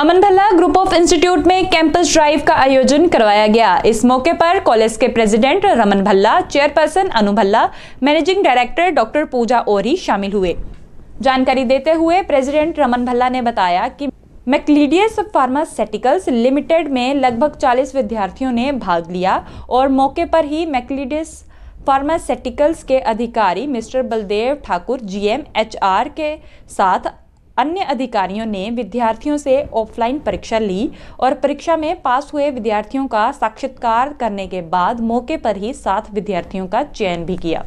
Aman Bhalla group of institute में campus drive का आयोजन करवाया गया इस मौके पर कॉलेज के president Raman Bhalla chairperson Anu Bhalla managing director doctor Pooja Ori शामिल हुए जानकारी देते हुए प्रेसिडेंट रमन भल्ला ने बताया कि मैक्लीडियस फार्मास्यूटिकल्स लिमिटेड में लगभग 40 विद्यार्थियों ने भाग लिया और मौके पर ही मैक्लीडियस फार्मास्यूटिकल्स के अधिकारी mister Baldev Thakur GM HR के साथ अन्य अधिकारियों ने विद्यार्थियों से ऑफलाइन परीक्षा ली और परीक्षा में पास हुए विद्यार्थियों का साक्षात्कार करने के बाद मौके पर ही सात विद्यार्थियों का चयन भी किया